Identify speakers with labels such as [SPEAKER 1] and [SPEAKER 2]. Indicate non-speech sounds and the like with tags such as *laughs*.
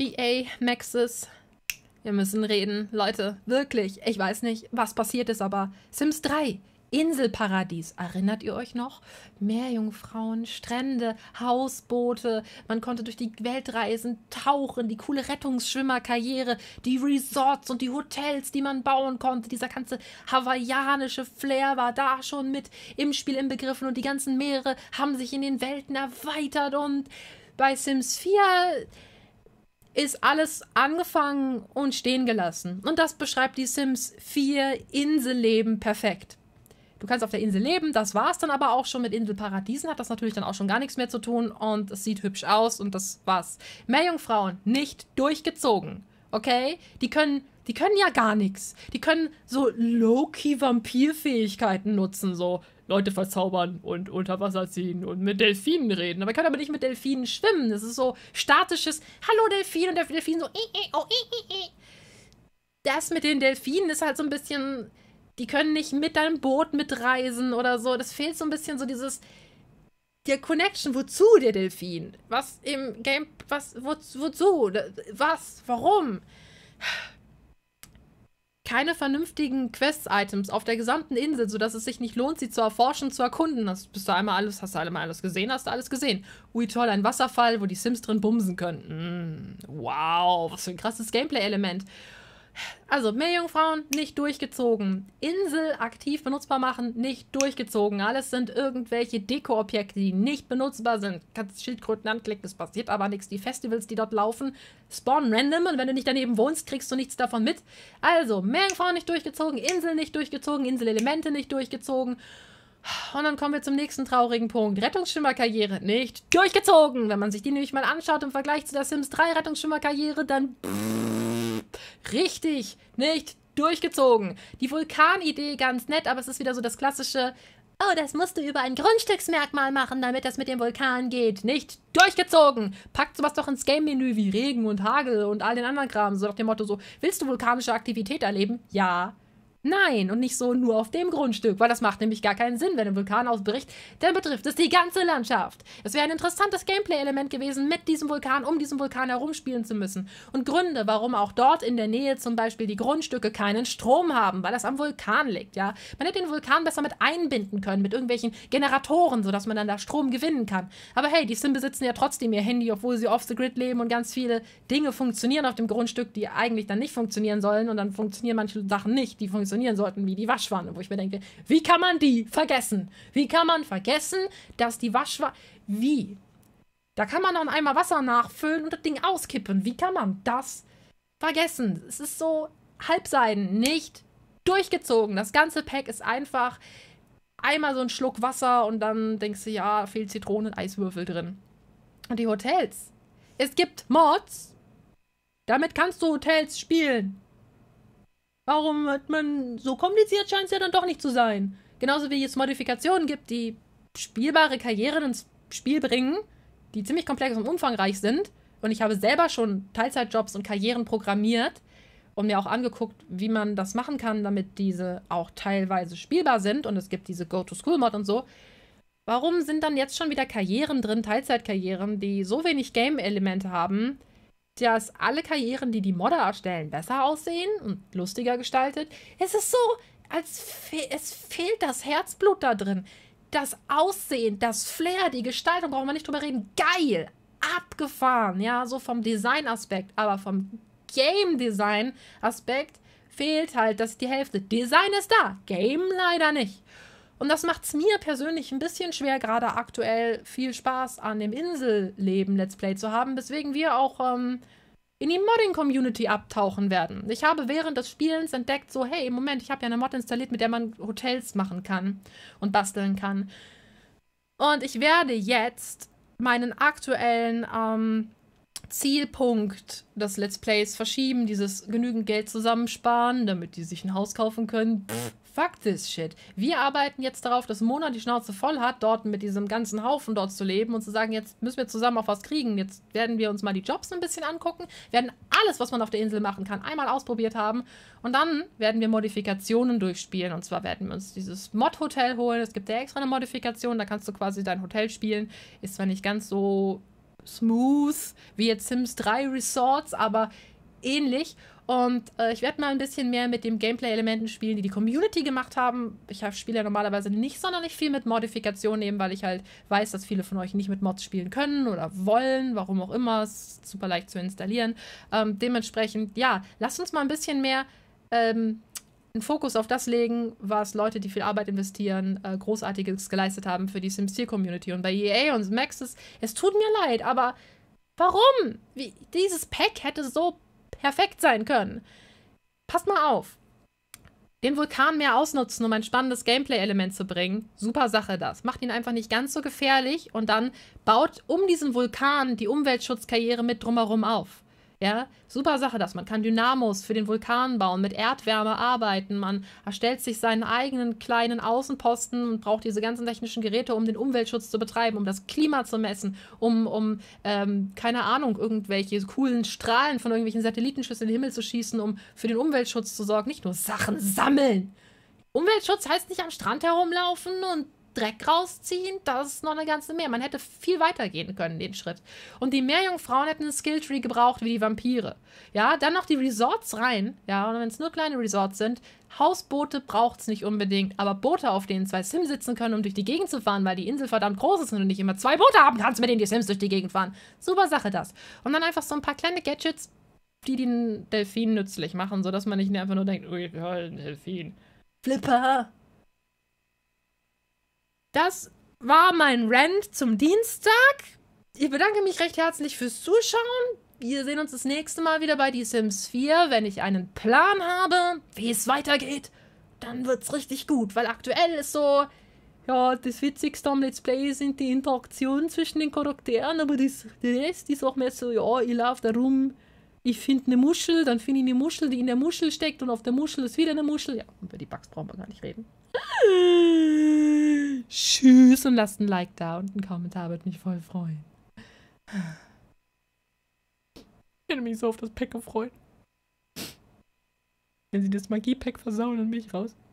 [SPEAKER 1] EA Maxis. Wir müssen reden. Leute, wirklich. Ich weiß nicht, was passiert ist, aber Sims 3. Inselparadies. Erinnert ihr euch noch? Meerjungfrauen, Strände, Hausboote. Man konnte durch die Welt reisen, tauchen, die coole Rettungsschwimmerkarriere, die Resorts und die Hotels, die man bauen konnte. Dieser ganze hawaiianische Flair war da schon mit im Spiel inbegriffen und die ganzen Meere haben sich in den Welten erweitert und bei Sims 4 ist alles angefangen und stehen gelassen. Und das beschreibt die Sims 4 Inselleben perfekt. Du kannst auf der Insel leben, das war's dann aber auch schon mit Inselparadiesen, hat das natürlich dann auch schon gar nichts mehr zu tun und es sieht hübsch aus und das war's. Meerjungfrauen nicht durchgezogen, okay? Die können die können ja gar nichts. Die können so low key vampir fähigkeiten nutzen, so Leute verzaubern und unter Wasser ziehen und mit Delfinen reden. Aber können aber nicht mit Delfinen schwimmen. Das ist so statisches Hallo Delfin und der Delfin so äh, äh, oh, äh, Das mit den Delfinen ist halt so ein bisschen die können nicht mit deinem Boot mitreisen oder so. Das fehlt so ein bisschen so dieses der Connection, wozu der Delfin? Was im Game, was, wo, wozu? Was, warum? keine vernünftigen Quest-Items auf der gesamten Insel, sodass es sich nicht lohnt, sie zu erforschen, zu erkunden. Das bist du einmal alles, hast du einmal alles gesehen, hast du alles gesehen. Ui, toll, ein Wasserfall, wo die Sims drin bumsen könnten. Mm, wow, was für ein krasses Gameplay-Element. Also Meerjungfrauen nicht durchgezogen. Insel aktiv benutzbar machen nicht durchgezogen. Alles sind irgendwelche Dekoobjekte, die nicht benutzbar sind. Kannst Schildkröten anklicken, es passiert aber nichts. Die Festivals, die dort laufen, spawnen random und wenn du nicht daneben wohnst, kriegst du nichts davon mit. Also Meerjungfrauen nicht durchgezogen, Insel nicht durchgezogen, Inselelemente nicht durchgezogen. Und dann kommen wir zum nächsten traurigen Punkt. Rettungsschwimmerkarriere nicht durchgezogen. Wenn man sich die nämlich mal anschaut im Vergleich zu der Sims 3 Rettungsschwimmerkarriere, dann... Pff, richtig nicht durchgezogen. Die Vulkanidee ganz nett, aber es ist wieder so das klassische, oh, das musst du über ein Grundstücksmerkmal machen, damit das mit dem Vulkan geht. Nicht durchgezogen. Packt sowas doch ins Game-Menü wie Regen und Hagel und all den anderen Kram. So nach dem Motto so, willst du vulkanische Aktivität erleben? Ja. Nein, und nicht so nur auf dem Grundstück, weil das macht nämlich gar keinen Sinn. Wenn ein Vulkan ausbricht, dann betrifft es die ganze Landschaft. Es wäre ein interessantes Gameplay-Element gewesen, mit diesem Vulkan, um diesen Vulkan herumspielen zu müssen. Und Gründe, warum auch dort in der Nähe zum Beispiel die Grundstücke keinen Strom haben, weil das am Vulkan liegt, ja. Man hätte den Vulkan besser mit einbinden können, mit irgendwelchen Generatoren, sodass man dann da Strom gewinnen kann. Aber hey, die Sim besitzen ja trotzdem ihr Handy, obwohl sie off the grid leben und ganz viele Dinge funktionieren auf dem Grundstück, die eigentlich dann nicht funktionieren sollen. Und dann funktionieren manche Sachen nicht, die funktionieren funktionieren sollten wie die Waschwanne, wo ich mir denke, wie kann man die vergessen? Wie kann man vergessen, dass die Waschwanne. Wie? Da kann man dann einmal Wasser nachfüllen und das Ding auskippen. Wie kann man das vergessen? Es ist so halbseiden, nicht durchgezogen. Das ganze Pack ist einfach einmal so ein Schluck Wasser und dann denkst du, ja, fehlt Zitronen, Eiswürfel drin. Und die Hotels. Es gibt Mods. Damit kannst du Hotels spielen. Warum hat man so kompliziert scheint es ja dann doch nicht zu sein. Genauso wie es Modifikationen gibt, die spielbare Karrieren ins Spiel bringen, die ziemlich komplex und umfangreich sind. Und ich habe selber schon Teilzeitjobs und Karrieren programmiert und mir auch angeguckt, wie man das machen kann, damit diese auch teilweise spielbar sind. Und es gibt diese Go-to-School-Mod und so. Warum sind dann jetzt schon wieder Karrieren drin, Teilzeitkarrieren, die so wenig Game-Elemente haben, dass alle Karrieren, die die Modder erstellen, besser aussehen und lustiger gestaltet. Es ist so, als fe es fehlt das Herzblut da drin. Das Aussehen, das Flair, die Gestaltung, brauchen wir nicht drüber reden. Geil, abgefahren, ja, so vom Design-Aspekt, aber vom Game-Design-Aspekt fehlt halt das die Hälfte. Design ist da, Game leider nicht. Und das macht es mir persönlich ein bisschen schwer, gerade aktuell viel Spaß an dem Inselleben Let's Play zu haben, weswegen wir auch ähm, in die Modding-Community abtauchen werden. Ich habe während des Spielens entdeckt, so, hey, Moment, ich habe ja eine Mod installiert, mit der man Hotels machen kann und basteln kann. Und ich werde jetzt meinen aktuellen ähm, Zielpunkt des Let's Plays verschieben, dieses genügend Geld zusammensparen, damit die sich ein Haus kaufen können. Pff, Fuck this shit. Wir arbeiten jetzt darauf, dass Mona die Schnauze voll hat, dort mit diesem ganzen Haufen dort zu leben und zu sagen, jetzt müssen wir zusammen auch was kriegen. Jetzt werden wir uns mal die Jobs ein bisschen angucken, werden alles, was man auf der Insel machen kann, einmal ausprobiert haben und dann werden wir Modifikationen durchspielen. Und zwar werden wir uns dieses Mod-Hotel holen. Es gibt ja extra eine Modifikation, da kannst du quasi dein Hotel spielen. Ist zwar nicht ganz so smooth wie jetzt Sims 3 Resorts, aber ähnlich. Und äh, ich werde mal ein bisschen mehr mit den Gameplay-Elementen spielen, die die Community gemacht haben. Ich spiele ja normalerweise nicht sonderlich viel mit Modifikationen eben, weil ich halt weiß, dass viele von euch nicht mit Mods spielen können oder wollen, warum auch immer. Es ist super leicht zu installieren. Ähm, dementsprechend, ja, lasst uns mal ein bisschen mehr ähm, einen Fokus auf das legen, was Leute, die viel Arbeit investieren, äh, Großartiges geleistet haben für die Sims 4 Community. Und bei EA und Maxis, es tut mir leid, aber warum? Wie, dieses Pack hätte so perfekt sein können. Passt mal auf. Den Vulkan mehr ausnutzen, um ein spannendes Gameplay-Element zu bringen. Super Sache das. Macht ihn einfach nicht ganz so gefährlich und dann baut um diesen Vulkan die Umweltschutzkarriere mit drumherum auf. Ja, super Sache das. Man kann Dynamos für den Vulkan bauen, mit Erdwärme arbeiten, man erstellt sich seinen eigenen kleinen Außenposten und braucht diese ganzen technischen Geräte, um den Umweltschutz zu betreiben, um das Klima zu messen, um, um ähm, keine Ahnung, irgendwelche coolen Strahlen von irgendwelchen Satellitenschüssen in den Himmel zu schießen, um für den Umweltschutz zu sorgen. Nicht nur Sachen sammeln. Umweltschutz heißt nicht am Strand herumlaufen und Dreck rausziehen, das ist noch eine ganze mehr. Man hätte viel weiter gehen können, den Schritt. Und die Meerjungfrauen hätten einen Skilltree gebraucht, wie die Vampire. Ja, dann noch die Resorts rein. Ja, und wenn es nur kleine Resorts sind, Hausboote braucht es nicht unbedingt, aber Boote, auf denen zwei Sims sitzen können, um durch die Gegend zu fahren, weil die Insel verdammt groß ist und du nicht immer zwei Boote haben kannst, mit denen die Sims durch die Gegend fahren. Super Sache das. Und dann einfach so ein paar kleine Gadgets, die den Delfin nützlich machen, sodass man nicht einfach nur denkt, ui, wir wollen einen Delfin. Flipper! Das war mein Rant zum Dienstag. Ich bedanke mich recht herzlich fürs Zuschauen. Wir sehen uns das nächste Mal wieder bei The Sims 4, wenn ich einen Plan habe, wie es weitergeht. Dann wird's richtig gut, weil aktuell ist so, ja, das Witzigste am Let's Play sind die Interaktionen zwischen den Charakteren, aber das, der Rest ist auch mehr so, ja, ich laufe da rum, ich finde eine Muschel, dann finde ich eine Muschel, die in der Muschel steckt und auf der Muschel ist wieder eine Muschel. Ja, über die Bugs brauchen wir gar nicht reden. *laughs* Tschüss und lasst ein Like da und einen Kommentar, würde mich voll freuen. Ich hätte mich so auf das Pack gefreut. Wenn sie das Magie-Pack versauen, dann bin ich raus.